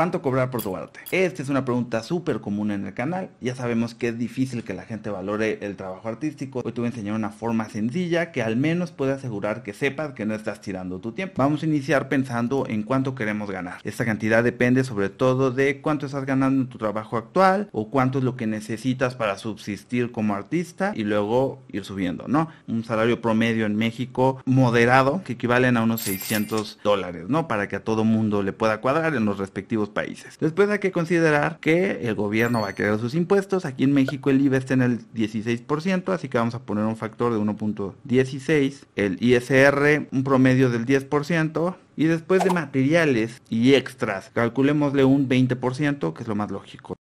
¿Cuánto cobrar por tu arte? Esta es una pregunta súper común en el canal. Ya sabemos que es difícil que la gente valore el trabajo artístico. Hoy te voy a enseñar una forma sencilla que al menos puede asegurar que sepas que no estás tirando tu tiempo. Vamos a iniciar pensando en cuánto queremos ganar. Esta cantidad depende sobre todo de cuánto estás ganando en tu trabajo actual o cuánto es lo que necesitas para subsistir como artista y luego ir subiendo, ¿no? Un salario promedio en México moderado que equivalen a unos 600 dólares, ¿no? Para que a todo mundo le pueda cuadrar en los respectivos países. Después hay que considerar que el gobierno va a crear sus impuestos. Aquí en México el IVA e está en el 16%, así que vamos a poner un factor de 1.16. El ISR, un promedio del 10%. Y después de materiales y extras, calculémosle un 20%, que es lo más lógico.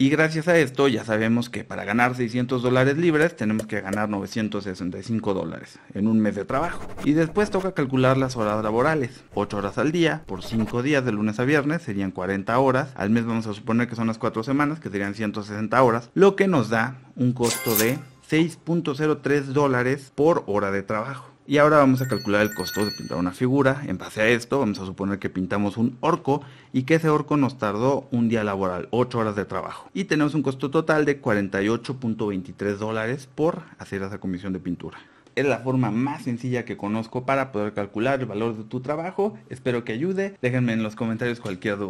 Y gracias a esto ya sabemos que para ganar 600 dólares libres tenemos que ganar 965 dólares en un mes de trabajo. Y después toca calcular las horas laborales. 8 horas al día por 5 días de lunes a viernes serían 40 horas. Al mes vamos a suponer que son las 4 semanas que serían 160 horas. Lo que nos da un costo de 6.03 dólares por hora de trabajo. Y ahora vamos a calcular el costo de pintar una figura. En base a esto, vamos a suponer que pintamos un orco y que ese orco nos tardó un día laboral, 8 horas de trabajo. Y tenemos un costo total de 48.23 dólares por hacer esa comisión de pintura es la forma más sencilla que conozco para poder calcular el valor de tu trabajo. Espero que ayude. Déjenme en los comentarios cualquier duda.